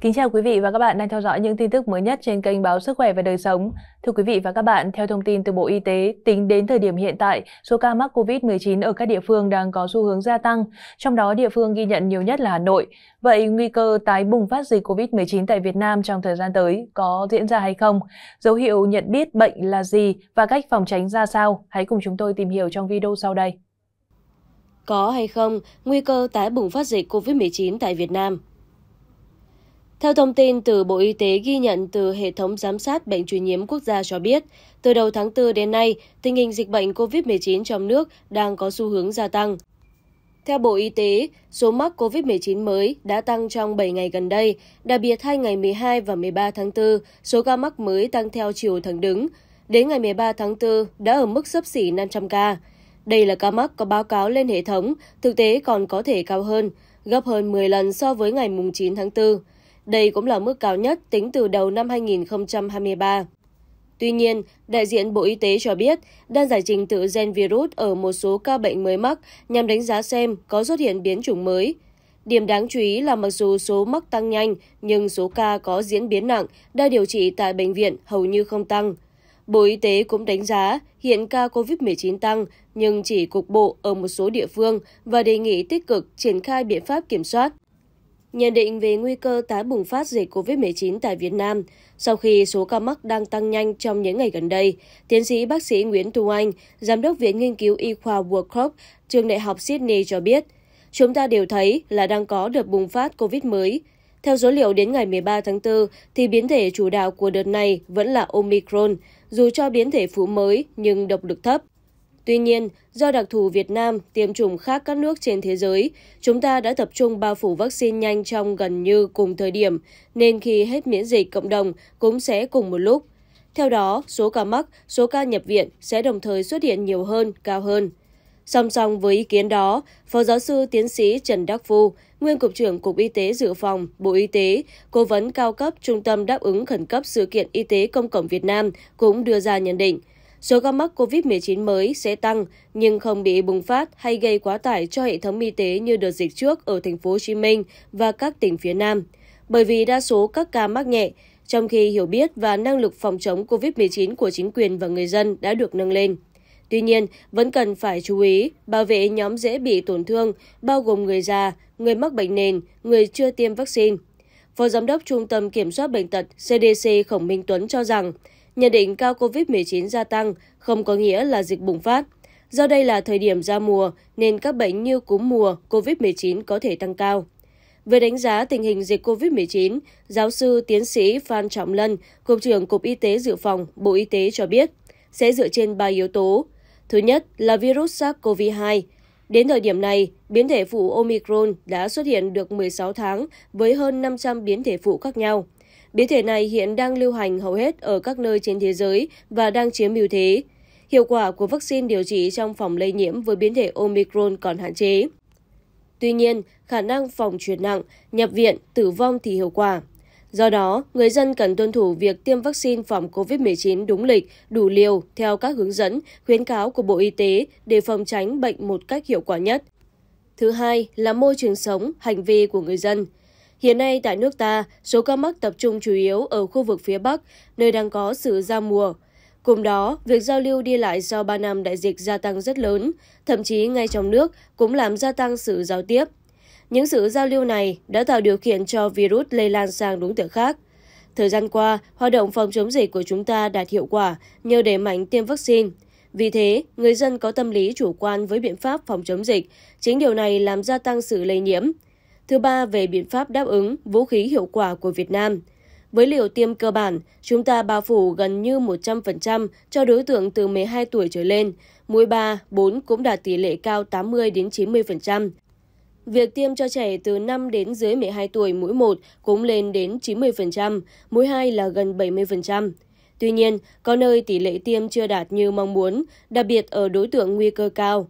Kính chào quý vị và các bạn đang theo dõi những tin tức mới nhất trên kênh báo Sức khỏe và đời sống. Thưa quý vị và các bạn, theo thông tin từ Bộ Y tế, tính đến thời điểm hiện tại, số ca mắc COVID-19 ở các địa phương đang có xu hướng gia tăng, trong đó địa phương ghi nhận nhiều nhất là Hà Nội. Vậy nguy cơ tái bùng phát dịch COVID-19 tại Việt Nam trong thời gian tới có diễn ra hay không? Dấu hiệu nhận biết bệnh là gì và cách phòng tránh ra sao? Hãy cùng chúng tôi tìm hiểu trong video sau đây. Có hay không nguy cơ tái bùng phát dịch COVID-19 tại Việt Nam? Theo thông tin từ Bộ Y tế ghi nhận từ Hệ thống Giám sát Bệnh truyền nhiễm quốc gia cho biết, từ đầu tháng 4 đến nay, tình hình dịch bệnh COVID-19 trong nước đang có xu hướng gia tăng. Theo Bộ Y tế, số mắc COVID-19 mới đã tăng trong 7 ngày gần đây, đặc biệt hai ngày 12 và 13 tháng 4, số ca mắc mới tăng theo chiều thẳng đứng. Đến ngày 13 tháng 4 đã ở mức sấp xỉ 500 ca. Đây là ca mắc có báo cáo lên hệ thống, thực tế còn có thể cao hơn, gấp hơn 10 lần so với ngày 9 tháng 4. Đây cũng là mức cao nhất tính từ đầu năm 2023. Tuy nhiên, đại diện Bộ Y tế cho biết đang giải trình tự gen virus ở một số ca bệnh mới mắc nhằm đánh giá xem có xuất hiện biến chủng mới. Điểm đáng chú ý là mặc dù số mắc tăng nhanh nhưng số ca có diễn biến nặng đã điều trị tại bệnh viện hầu như không tăng. Bộ Y tế cũng đánh giá hiện ca COVID-19 tăng nhưng chỉ cục bộ ở một số địa phương và đề nghị tích cực triển khai biện pháp kiểm soát nhận định về nguy cơ tái bùng phát dịch COVID-19 tại Việt Nam sau khi số ca mắc đang tăng nhanh trong những ngày gần đây. Tiến sĩ bác sĩ Nguyễn Thu Anh, Giám đốc Viện Nghiên cứu Y khoa World trường Đại học Sydney cho biết, chúng ta đều thấy là đang có đợt bùng phát COVID mới. Theo số liệu đến ngày 13 tháng 4, thì biến thể chủ đạo của đợt này vẫn là Omicron, dù cho biến thể phụ mới nhưng độc lực thấp. Tuy nhiên, do đặc thù Việt Nam tiêm chủng khác các nước trên thế giới, chúng ta đã tập trung bao phủ vaccine nhanh trong gần như cùng thời điểm, nên khi hết miễn dịch cộng đồng cũng sẽ cùng một lúc. Theo đó, số ca mắc, số ca nhập viện sẽ đồng thời xuất hiện nhiều hơn, cao hơn. Song song với ý kiến đó, Phó giáo sư tiến sĩ Trần Đắc Phu, Nguyên Cục trưởng Cục Y tế Dự phòng, Bộ Y tế, Cố vấn cao cấp Trung tâm Đáp ứng Khẩn cấp Sự kiện Y tế Công cộng Việt Nam cũng đưa ra nhận định – Số ca mắc COVID-19 mới sẽ tăng nhưng không bị bùng phát hay gây quá tải cho hệ thống y tế như đợt dịch trước ở thành phố Hồ Chí Minh và các tỉnh phía Nam. Bởi vì đa số các ca mắc nhẹ, trong khi hiểu biết và năng lực phòng chống COVID-19 của chính quyền và người dân đã được nâng lên. Tuy nhiên, vẫn cần phải chú ý bảo vệ nhóm dễ bị tổn thương, bao gồm người già, người mắc bệnh nền, người chưa tiêm vaccine. Phó Giám đốc Trung tâm Kiểm soát Bệnh tật CDC Khổng Minh Tuấn cho rằng, Nhận định cao COVID-19 gia tăng không có nghĩa là dịch bùng phát. Do đây là thời điểm ra mùa nên các bệnh như cúm mùa, COVID-19 có thể tăng cao. Về đánh giá tình hình dịch COVID-19, giáo sư tiến sĩ Phan Trọng Lân, Cục trưởng Cục Y tế Dự phòng, Bộ Y tế cho biết, sẽ dựa trên 3 yếu tố. Thứ nhất là virus SARS-CoV-2. Đến thời điểm này, biến thể phụ Omicron đã xuất hiện được 16 tháng với hơn 500 biến thể phụ khác nhau. Biến thể này hiện đang lưu hành hầu hết ở các nơi trên thế giới và đang chiếm ưu thế. Hiệu quả của vaccine điều trị trong phòng lây nhiễm với biến thể Omicron còn hạn chế. Tuy nhiên, khả năng phòng truyền nặng, nhập viện, tử vong thì hiệu quả. Do đó, người dân cần tuân thủ việc tiêm vaccine phòng COVID-19 đúng lịch, đủ liều theo các hướng dẫn, khuyến cáo của Bộ Y tế để phòng tránh bệnh một cách hiệu quả nhất. Thứ hai là môi trường sống, hành vi của người dân. Hiện nay tại nước ta, số ca mắc tập trung chủ yếu ở khu vực phía Bắc, nơi đang có sự ra mùa. Cùng đó, việc giao lưu đi lại sau 3 năm đại dịch gia tăng rất lớn, thậm chí ngay trong nước cũng làm gia tăng sự giao tiếp. Những sự giao lưu này đã tạo điều kiện cho virus lây lan sang đúng tượng khác. Thời gian qua, hoạt động phòng chống dịch của chúng ta đạt hiệu quả nhờ đẩy mạnh tiêm vaccine. Vì thế, người dân có tâm lý chủ quan với biện pháp phòng chống dịch. Chính điều này làm gia tăng sự lây nhiễm thứ ba về biện pháp đáp ứng vũ khí hiệu quả của Việt Nam. Với liều tiêm cơ bản, chúng ta bao phủ gần như 100% cho đối tượng từ 12 tuổi trở lên, mũi 3, 4 cũng đạt tỷ lệ cao 80 đến 90%. Việc tiêm cho trẻ từ 5 đến dưới 12 tuổi mũi 1 cũng lên đến 90%, mũi 2 là gần 70%. Tuy nhiên, có nơi tỷ lệ tiêm chưa đạt như mong muốn, đặc biệt ở đối tượng nguy cơ cao.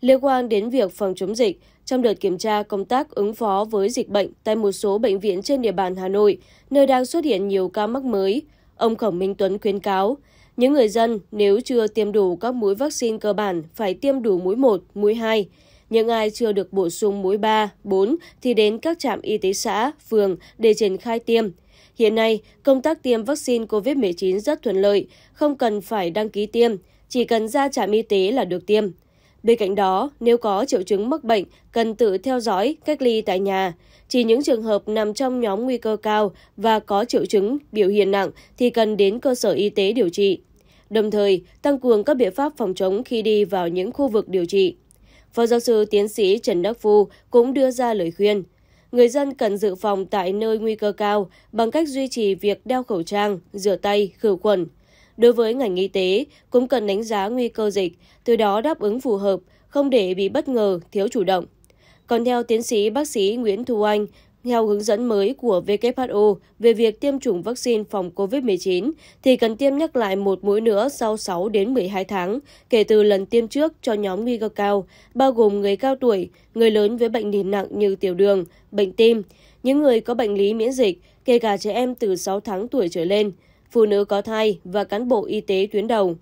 Liên quan đến việc phòng chống dịch, trong đợt kiểm tra công tác ứng phó với dịch bệnh tại một số bệnh viện trên địa bàn Hà Nội, nơi đang xuất hiện nhiều ca mắc mới, ông Khổng Minh Tuấn khuyến cáo, những người dân nếu chưa tiêm đủ các mũi vaccine cơ bản phải tiêm đủ mũi 1, mũi 2. Những ai chưa được bổ sung mũi 3, 4 thì đến các trạm y tế xã, phường để triển khai tiêm. Hiện nay, công tác tiêm vaccine COVID-19 rất thuận lợi, không cần phải đăng ký tiêm, chỉ cần ra trạm y tế là được tiêm. Bên cạnh đó, nếu có triệu chứng mắc bệnh, cần tự theo dõi, cách ly tại nhà. Chỉ những trường hợp nằm trong nhóm nguy cơ cao và có triệu chứng, biểu hiện nặng thì cần đến cơ sở y tế điều trị. Đồng thời, tăng cường các biện pháp phòng chống khi đi vào những khu vực điều trị. Phó giáo sư tiến sĩ Trần Đắc Phu cũng đưa ra lời khuyên. Người dân cần dự phòng tại nơi nguy cơ cao bằng cách duy trì việc đeo khẩu trang, rửa tay, khử khuẩn, Đối với ngành y tế, cũng cần đánh giá nguy cơ dịch, từ đó đáp ứng phù hợp, không để bị bất ngờ, thiếu chủ động. Còn theo tiến sĩ bác sĩ Nguyễn Thu Anh, theo hướng dẫn mới của WHO về việc tiêm chủng vaccine phòng COVID-19 thì cần tiêm nhắc lại một mũi nữa sau 6 đến 12 tháng kể từ lần tiêm trước cho nhóm nguy cơ cao, bao gồm người cao tuổi, người lớn với bệnh nền nặng như tiểu đường, bệnh tim, những người có bệnh lý miễn dịch, kể cả trẻ em từ 6 tháng tuổi trở lên, phụ nữ có thai và cán bộ y tế tuyến đầu.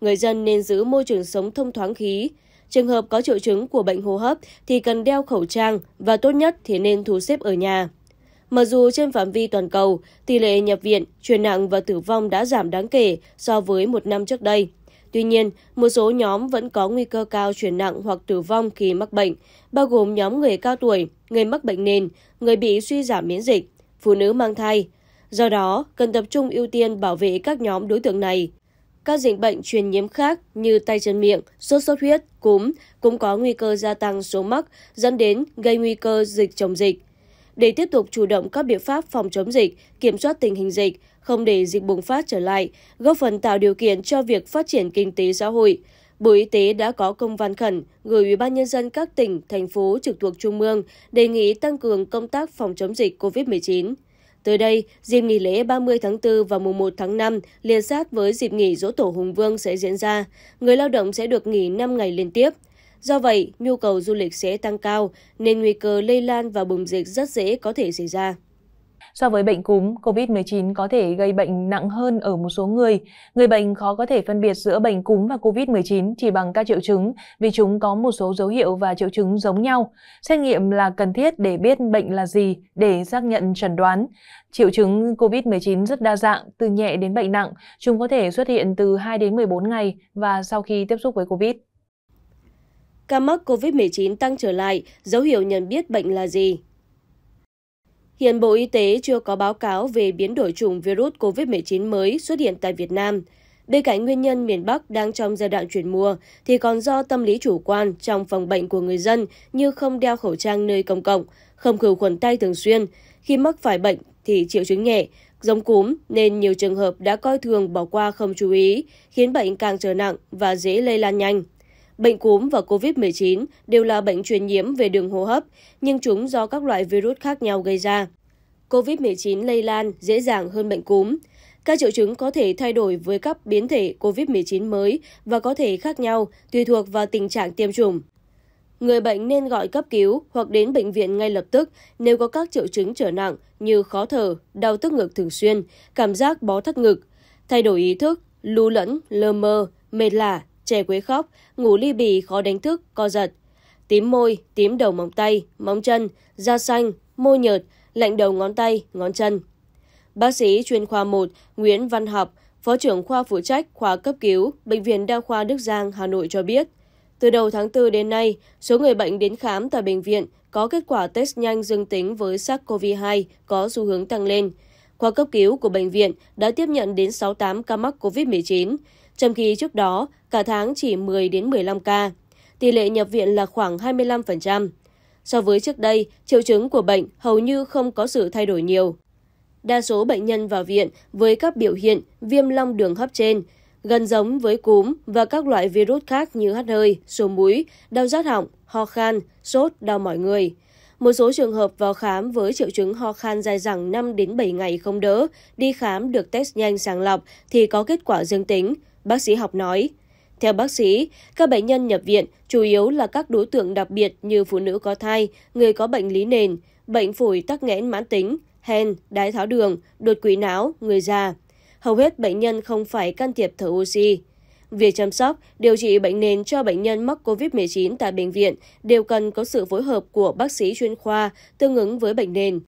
Người dân nên giữ môi trường sống thông thoáng khí. Trường hợp có triệu chứng của bệnh hô hấp thì cần đeo khẩu trang và tốt nhất thì nên thu xếp ở nhà. Mặc dù trên phạm vi toàn cầu, tỷ lệ nhập viện, chuyển nặng và tử vong đã giảm đáng kể so với một năm trước đây. Tuy nhiên, một số nhóm vẫn có nguy cơ cao chuyển nặng hoặc tử vong khi mắc bệnh, bao gồm nhóm người cao tuổi, người mắc bệnh nền, người bị suy giảm miễn dịch, phụ nữ mang thai, Do đó, cần tập trung ưu tiên bảo vệ các nhóm đối tượng này. Các dịch bệnh truyền nhiễm khác như tay chân miệng, sốt xuất huyết, cúm cũng có nguy cơ gia tăng số mắc, dẫn đến gây nguy cơ dịch chồng dịch. Để tiếp tục chủ động các biện pháp phòng chống dịch, kiểm soát tình hình dịch, không để dịch bùng phát trở lại, góp phần tạo điều kiện cho việc phát triển kinh tế xã hội, Bộ Y tế đã có công văn khẩn gửi Ủy ban nhân dân các tỉnh, thành phố trực thuộc trung ương đề nghị tăng cường công tác phòng chống dịch COVID-19. Tới đây, dịp nghỉ lễ 30 tháng 4 và mùng 1 tháng 5 liền sát với dịp nghỉ dỗ tổ Hùng Vương sẽ diễn ra. Người lao động sẽ được nghỉ 5 ngày liên tiếp. Do vậy, nhu cầu du lịch sẽ tăng cao nên nguy cơ lây lan và bùng dịch rất dễ có thể xảy ra. So với bệnh cúm, COVID-19 có thể gây bệnh nặng hơn ở một số người. Người bệnh khó có thể phân biệt giữa bệnh cúm và COVID-19 chỉ bằng các triệu chứng vì chúng có một số dấu hiệu và triệu chứng giống nhau. Xét nghiệm là cần thiết để biết bệnh là gì để xác nhận chẩn đoán. Triệu chứng COVID-19 rất đa dạng, từ nhẹ đến bệnh nặng. Chúng có thể xuất hiện từ 2 đến 14 ngày và sau khi tiếp xúc với COVID ca mắc COVID-19 tăng trở lại, dấu hiệu nhận biết bệnh là gì? Hiện Bộ Y tế chưa có báo cáo về biến đổi chủng virus COVID-19 mới xuất hiện tại Việt Nam. Bên cạnh nguyên nhân miền Bắc đang trong giai đoạn chuyển mùa thì còn do tâm lý chủ quan trong phòng bệnh của người dân như không đeo khẩu trang nơi công cộng, không khử khuẩn tay thường xuyên. Khi mắc phải bệnh thì triệu chứng nhẹ, giống cúm nên nhiều trường hợp đã coi thường bỏ qua không chú ý, khiến bệnh càng trở nặng và dễ lây lan nhanh. Bệnh cúm và COVID-19 đều là bệnh truyền nhiễm về đường hô hấp, nhưng chúng do các loại virus khác nhau gây ra. COVID-19 lây lan dễ dàng hơn bệnh cúm. Các triệu chứng có thể thay đổi với các biến thể COVID-19 mới và có thể khác nhau tùy thuộc vào tình trạng tiêm chủng. Người bệnh nên gọi cấp cứu hoặc đến bệnh viện ngay lập tức nếu có các triệu chứng trở nặng như khó thở, đau tức ngực thường xuyên, cảm giác bó thắt ngực, thay đổi ý thức, lưu lẫn, lơ mơ, mệt lả, trẻ quấy khóc, ngủ ly bì khó đánh thức, co giật. Tím môi, tím đầu móng tay, móng chân, da xanh, môi nhợt, lạnh đầu ngón tay, ngón chân. Bác sĩ chuyên khoa 1 Nguyễn Văn Học, Phó trưởng khoa phụ trách khoa cấp cứu Bệnh viện Đa khoa Đức Giang, Hà Nội cho biết, từ đầu tháng 4 đến nay, số người bệnh đến khám tại bệnh viện có kết quả test nhanh dương tính với SARS-CoV-2 có xu hướng tăng lên. Khoa cấp cứu của bệnh viện đã tiếp nhận đến 68 ca mắc COVID-19, trong khi trước đó cả tháng chỉ 10 đến 15 ca. Tỷ lệ nhập viện là khoảng 25%. So với trước đây, triệu chứng của bệnh hầu như không có sự thay đổi nhiều. Đa số bệnh nhân vào viện với các biểu hiện viêm long đường hấp trên, gần giống với cúm và các loại virus khác như hắt hơi, sổ mũi, đau rát họng, ho khan, sốt, đau mỏi người. Một số trường hợp vào khám với triệu chứng ho khan dài dẳng 5 đến 7 ngày không đỡ, đi khám được test nhanh sàng lọc thì có kết quả dương tính, bác sĩ học nói. Theo bác sĩ, các bệnh nhân nhập viện chủ yếu là các đối tượng đặc biệt như phụ nữ có thai, người có bệnh lý nền, bệnh phổi tắc nghẽn mãn tính, hen, đái tháo đường, đột quỵ não, người già. Hầu hết bệnh nhân không phải can thiệp thở oxy. Việc chăm sóc, điều trị bệnh nền cho bệnh nhân mắc COVID-19 tại bệnh viện đều cần có sự phối hợp của bác sĩ chuyên khoa tương ứng với bệnh nền.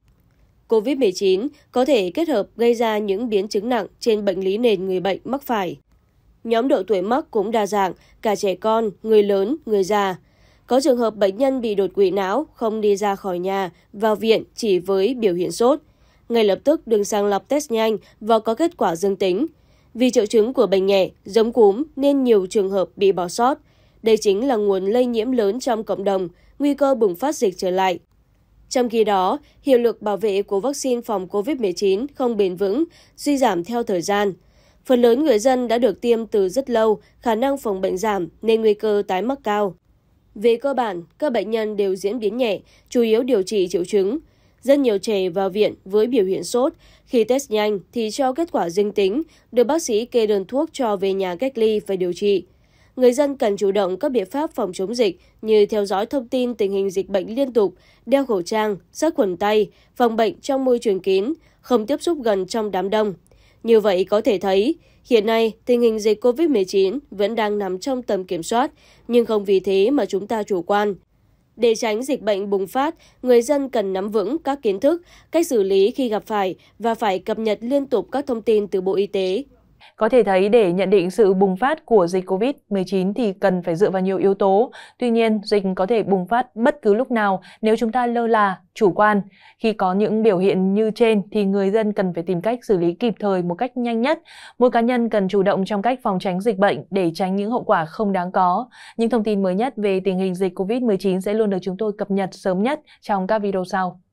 COVID-19 có thể kết hợp gây ra những biến chứng nặng trên bệnh lý nền người bệnh mắc phải. Nhóm độ tuổi mắc cũng đa dạng, cả trẻ con, người lớn, người già. Có trường hợp bệnh nhân bị đột quỵ não, không đi ra khỏi nhà, vào viện chỉ với biểu hiện sốt. Ngay lập tức đường sàng lọc test nhanh và có kết quả dương tính. Vì triệu chứng của bệnh nhẹ, giống cúm nên nhiều trường hợp bị bỏ sót. Đây chính là nguồn lây nhiễm lớn trong cộng đồng, nguy cơ bùng phát dịch trở lại. Trong khi đó, hiệu lực bảo vệ của vaccine phòng COVID-19 không bền vững, suy giảm theo thời gian – Phần lớn người dân đã được tiêm từ rất lâu, khả năng phòng bệnh giảm nên nguy cơ tái mắc cao. Về cơ bản, các bệnh nhân đều diễn biến nhẹ, chủ yếu điều trị triệu chứng. Rất nhiều trẻ vào viện với biểu hiện sốt, khi test nhanh thì cho kết quả dương tính, được bác sĩ kê đơn thuốc cho về nhà cách ly và điều trị. Người dân cần chủ động các biện pháp phòng chống dịch như theo dõi thông tin tình hình dịch bệnh liên tục, đeo khẩu trang, sát khuẩn tay, phòng bệnh trong môi trường kín, không tiếp xúc gần trong đám đông, như vậy có thể thấy, hiện nay tình hình dịch COVID-19 vẫn đang nằm trong tầm kiểm soát, nhưng không vì thế mà chúng ta chủ quan. Để tránh dịch bệnh bùng phát, người dân cần nắm vững các kiến thức, cách xử lý khi gặp phải và phải cập nhật liên tục các thông tin từ Bộ Y tế, có thể thấy để nhận định sự bùng phát của dịch COVID-19 thì cần phải dựa vào nhiều yếu tố. Tuy nhiên, dịch có thể bùng phát bất cứ lúc nào nếu chúng ta lơ là, chủ quan. Khi có những biểu hiện như trên thì người dân cần phải tìm cách xử lý kịp thời một cách nhanh nhất. Mỗi cá nhân cần chủ động trong cách phòng tránh dịch bệnh để tránh những hậu quả không đáng có. Những thông tin mới nhất về tình hình dịch COVID-19 sẽ luôn được chúng tôi cập nhật sớm nhất trong các video sau.